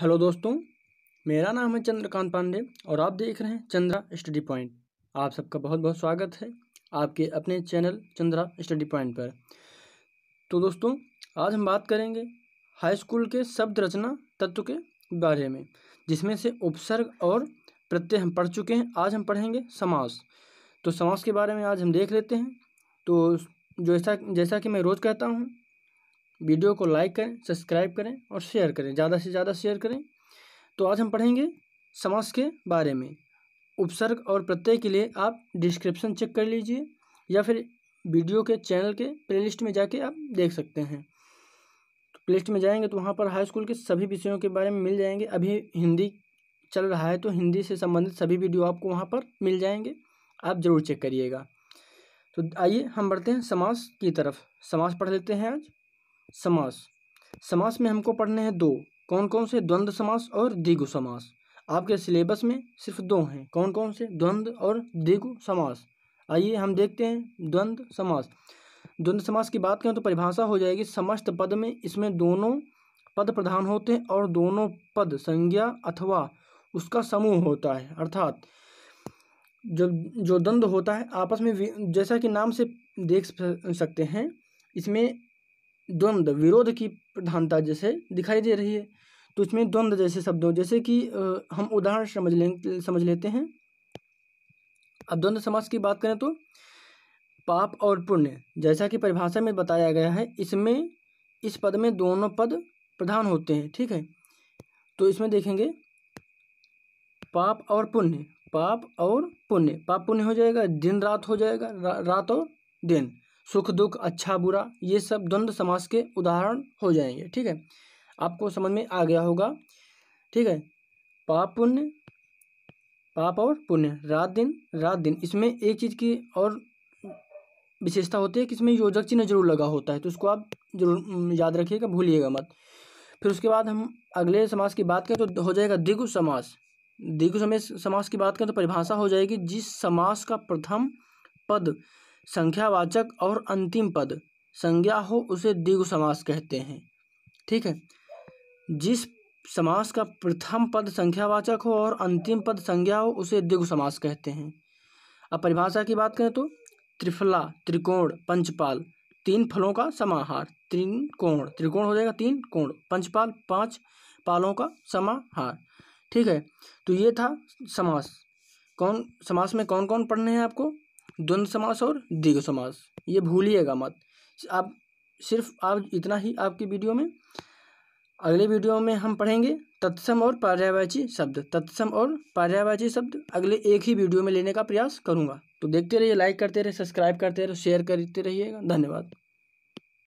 hello दोस्तों मेरा नाम है चंद्रकांत पांडे और आप देख रहे हैं चंद्रा स्टडी पॉइंट आप सबका बहुत बहुत स्वागत है आपके अपने चैनल चंद्रा स्टडी पॉइंट पर तो दोस्तों आज हम बात करेंगे हाई स्कूल के शब्द रचना तत्व के बारे में जिसमें से उपसर्ग और प्रत्यय हम पढ़ चुके हैं आज हम पढ़ेंगे समास तो समास के बारे में आज हम देख लेते हैं तो जैसा जैसा कि मैं रोज़ कहता हूँ वीडियो को लाइक करें सब्सक्राइब करें और शेयर करें ज़्यादा से ज़्यादा शेयर करें तो आज हम पढ़ेंगे समास के बारे में उपसर्ग और प्रत्यय के लिए आप डिस्क्रिप्शन चेक कर लीजिए या फिर वीडियो के चैनल के प्लेलिस्ट में जाके आप देख सकते हैं तो प्ले में जाएंगे तो वहाँ पर हाई स्कूल के सभी विषयों के बारे में मिल जाएंगे अभी हिंदी चल रहा है तो हिंदी से संबंधित सभी वीडियो आपको वहाँ पर मिल जाएंगे आप ज़रूर चेक करिएगा तो आइए हम बढ़ते हैं समास की तरफ समास पढ़ लेते हैं आज समास समास में हमको पढ़ने हैं दो कौन कौन से द्वंद्व समास और दिगु समास आपके सिलेबस में सिर्फ दो हैं कौन कौन से द्वंद्व और दिगु समास आइए हम देखते हैं द्वंद्व समास द्वंद समास की बात करें तो परिभाषा हो जाएगी समस्त पद में इसमें दोनों पद प्रधान होते हैं और दोनों पद संज्ञा अथवा उसका समूह होता है अर्थात जो जो द्वंद्व होता है आपस में जैसा कि नाम से देख सकते हैं इसमें द्वंद्व विरोध की प्रधानता जैसे दिखाई दे रही है तो इसमें द्वंद्व जैसे शब्दों जैसे कि हम उदाहरण समझ लें समझ लेते हैं अब द्वंद्व समाज की बात करें तो पाप और पुण्य जैसा कि परिभाषा में बताया गया है इसमें इस पद में दोनों पद प्रधान होते हैं ठीक है तो इसमें देखेंगे पाप और पुण्य पाप और पुण्य पाप पुण्य हो जाएगा दिन रात हो जाएगा रा, रात और दिन सुख दुख अच्छा बुरा ये सब द्वंद्व समास के उदाहरण हो जाएंगे ठीक है आपको समझ में आ गया होगा ठीक है पाप पुण्य पाप और पुण्य रात दिन रात दिन इसमें एक चीज़ की और विशेषता होती है कि इसमें योजक चिन्ह जरूर लगा होता है तो उसको आप जरूर याद रखिएगा भूलिएगा मत फिर उसके बाद हम अगले समास की बात करें तो हो जाएगा दिघु समास दिघु समय समास की बात करें तो परिभाषा हो जाएगी जिस समास का प्रथम पद संख्यावाचक और अंतिम पद संज्ञा हो उसे द्विगु समास कहते हैं ठीक है जिस समास का प्रथम पद संख्यावाचक हो और अंतिम पद संज्ञा हो उसे द्विगु समास कहते हैं अब परिभाषा की बात करें तो त्रिफला त्रिकोण पंचपाल तीन फलों का समाहार तीन कोण त्रिकोण हो जाएगा तीन कोण पंचपाल पांच पालों का समाहार ठीक है तो ये था समास कौन समास में कौन कौन पढ़ने हैं आपको द्वंद्व समास और दीर्घ समास ये भूलिएगा मत आप सिर्फ आप इतना ही आपकी वीडियो में अगले वीडियो में हम पढ़ेंगे तत्सम और पर्यायवाची शब्द तत्सम और पर्यायवाची शब्द अगले एक ही वीडियो में लेने का प्रयास करूँगा तो देखते रहिए लाइक करते रहिए सब्सक्राइब करते रहिए शेयर करते रहिएगा धन्यवाद